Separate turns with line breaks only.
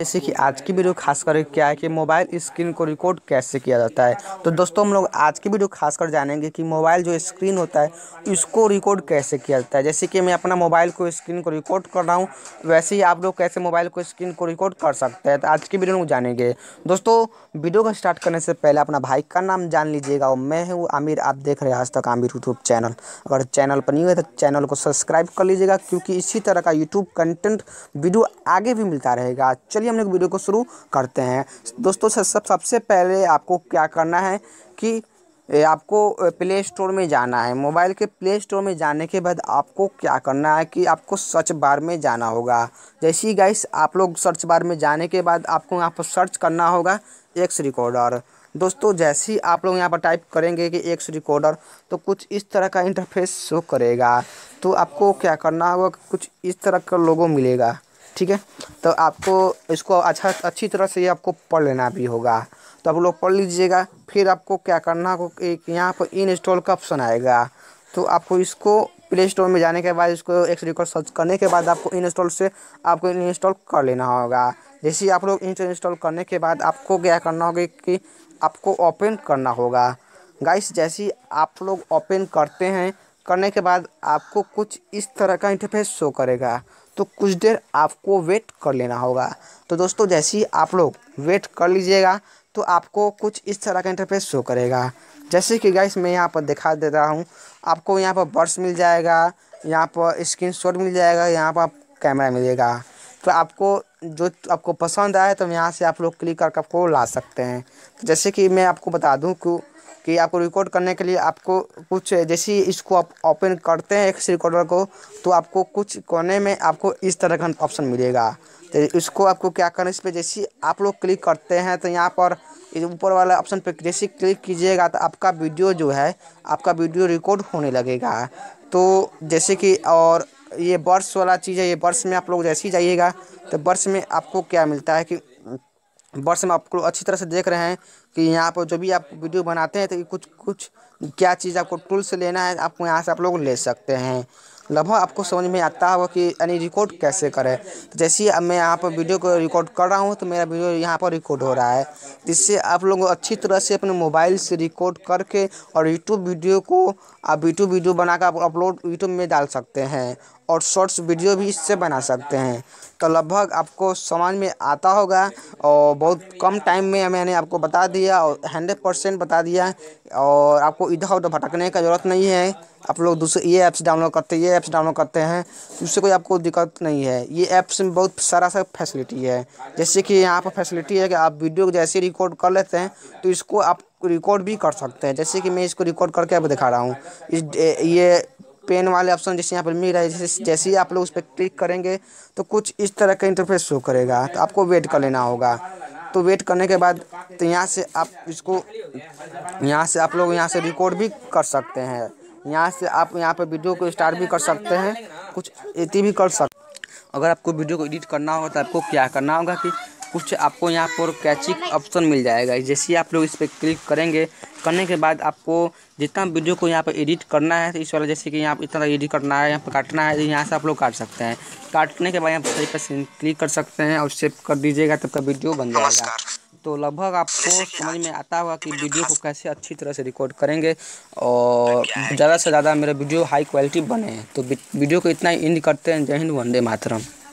जैसे कि आज की वीडियो खास कर क्या है कि मोबाइल स्क्रीन को रिकॉर्ड कैसे किया जाता है तो दोस्तों हम लोग आज की वीडियो खास कर जानेंगे कि मोबाइल जो स्क्रीन होता है इसको रिकॉर्ड कैसे किया जाता है जैसे कि मैं अपना मोबाइल को स्क्रीन को रिकॉर्ड कर रहा हूँ वैसे ही आप लोग कैसे मोबाइल को स्क्रीन को रिकॉर्ड कर सकते हैं तो आज की वीडियो में जानेंगे दोस्तों वीडियो को स्टार्ट करने से पहले अपना भाई का नाम जान लीजिएगा और मैं हूँ आमिर आप देख रहे हैं आज तक आमिर यूट्यूब चैनल अगर चैनल पर नहीं हुए तो चैनल को सब्सक्राइब कर लीजिएगा क्योंकि इसी तरह का यूट्यूब कंटेंट वीडियो आगे भी मिलता रहेगा चलिए चलिए हम लोग वीडियो को शुरू करते हैं दोस्तों सब सबसे पहले आपको क्या करना है कि आपको प्ले स्टोर में जाना है मोबाइल के प्ले स्टोर में जाने के बाद आपको क्या करना है कि आपको सर्च बार में जाना होगा जैसे ही गाइस आप लोग सर्च बार में जाने के बाद आपको यहाँ पर सर्च करना होगा एक्स रिकॉर्डर दोस्तों जैसे ही आप लोग यहाँ पर टाइप करेंगे कि एक्स रिकॉर्डर तो कुछ इस तरह का इंटरफेस शो करेगा तो आपको क्या करना होगा कुछ इस तरह का लोगो मिलेगा ठीक है तो आपको इसको अच्छा अच्छी तरह से ये आपको पढ़ लेना भी होगा तो आप लोग पढ़ लीजिएगा फिर आपको क्या करना आपको एक यहाँ पर इन इंस्टॉल का ऑप्शन आएगा तो आपको इसको प्ले स्टोर में जाने के बाद इसको एक रिकॉर्ड सर्च करने के बाद आपको इंस्टॉल से आपको इंस्टॉल कर लेना होगा जैसे आप लोग इंस्टॉल करने के बाद आपको क्या करना होगा कि आपको ओपन करना होगा गाइस जैसे आप लोग ओपन करते हैं करने के बाद आपको कुछ इस तरह का इंटरफेस शो करेगा तो कुछ देर आपको वेट कर लेना होगा तो दोस्तों जैसे ही आप लोग वेट कर लीजिएगा तो आपको कुछ इस तरह का इंटरफेस शो करेगा जैसे कि गाइस मैं यहाँ पर दिखा दे रहा हूँ आपको यहाँ पर बर्ड्स मिल जाएगा यहाँ पर स्क्रीन शॉट मिल जाएगा यहाँ पर कैमरा मिलेगा तो आपको जो आपको पसंद आए तो यहाँ से आप लोग क्लिक करके आपको ला सकते हैं जैसे कि मैं आपको बता दूँ कि कि आपको रिकॉर्ड करने के लिए आपको कुछ जैसे इसको आप ओपन करते हैं एक्स रिकॉर्डर को तो आपको कुछ कोने में आपको इस तरह का ऑप्शन मिलेगा तो इसको आपको क्या करना इस पर जैसे आप लोग क्लिक करते हैं तो यहाँ पर ऊपर वाला ऑप्शन पर जैसे क्लिक कीजिएगा तो आपका वीडियो जो है आपका वीडियो रिकॉर्ड होने लगेगा तो जैसे कि और ये बर्स वाला चीज़ है ये बर्स में आप लोग जैसे ही जाइएगा तो बर्स में आपको क्या मिलता है कि वर्ष में आपको अच्छी तरह से देख रहे हैं कि यहाँ पर जो भी आप वीडियो बनाते हैं तो कुछ कुछ क्या चीज़ आपको टूल्स लेना है आपको यहाँ से आप लोग ले सकते हैं लगभग मतलब आपको समझ में आता होगा कि यानी रिकॉर्ड कैसे करें तो जैसे ही अब मैं यहाँ पर वीडियो को रिकॉर्ड कर रहा हूँ तो मेरा वीडियो यहाँ पर रिकॉर्ड हो रहा है जिससे आप लोग अच्छी तरह से अपने मोबाइल से रिकॉर्ड करके और यूट्यूब वीडियो को आप यूट्यूब वीडियो बनाकर आप अपलोड यूट्यूब में डाल सकते हैं और शॉर्ट्स वीडियो भी इससे बना सकते हैं तो लगभग आपको समझ में आता होगा और बहुत कम टाइम में मैंने आपको बता दिया और हंड्रेड परसेंट बता दिया और आपको इधर उधर भटकने का ज़रूरत नहीं है आप लोग दूसरे ये ऐप्स डाउनलोड करते हैं ये ऐप्स डाउनलोड करते हैं उससे कोई आपको दिक्कत नहीं है ये ऐप्स में बहुत सारा सा फैसिलिटी है जैसे कि यहाँ पर फैसिलिटी है कि आप वीडियो जैसे रिकॉर्ड कर लेते हैं तो इसको आप रिकॉर्ड भी कर सकते हैं जैसे कि मैं इसको रिकॉर्ड करके आपको दिखा रहा हूँ इस ये पेन वाले ऑप्शन जैसे यहाँ पर मिल रहा है जैसे जैसे ही आप लोग उस पर क्लिक करेंगे तो कुछ इस तरह का इंटरफेस शो करेगा तो आपको वेट कर लेना होगा तो वेट करने के बाद तो यहाँ से आप इसको यहाँ से आप लोग यहाँ से रिकॉर्ड भी कर सकते हैं यहाँ से आप यहाँ पर वीडियो को स्टार्ट भी कर सकते हैं कुछ एति भी कर सकते अगर आपको वीडियो को एडिट करना होगा तो आपको क्या करना होगा कि कुछ आपको यहाँ पर कैचिंग ऑप्शन मिल जाएगा जैसे आप लोग इस पर क्लिक करेंगे करने के बाद आपको जितना वीडियो को यहाँ पर एडिट करना है तो इस वाला जैसे कि यहाँ इतना एडिट करना है यहाँ पर काटना है तो यहाँ से आप लोग काट सकते हैं काटने के बाद यहाँ पर सही पर क्लिक कर सकते हैं और सेव कर दीजिएगा तब का वीडियो बन जाएगा तो लगभग आपको समझ में आता होगा कि वीडियो को कैसे अच्छी तरह से रिकॉर्ड करेंगे और ज़्यादा से ज़्यादा मेरा वीडियो हाई क्वालिटी बने तो वीडियो को इतना ही इंड करते हैं जय हिंद वंदे मातरम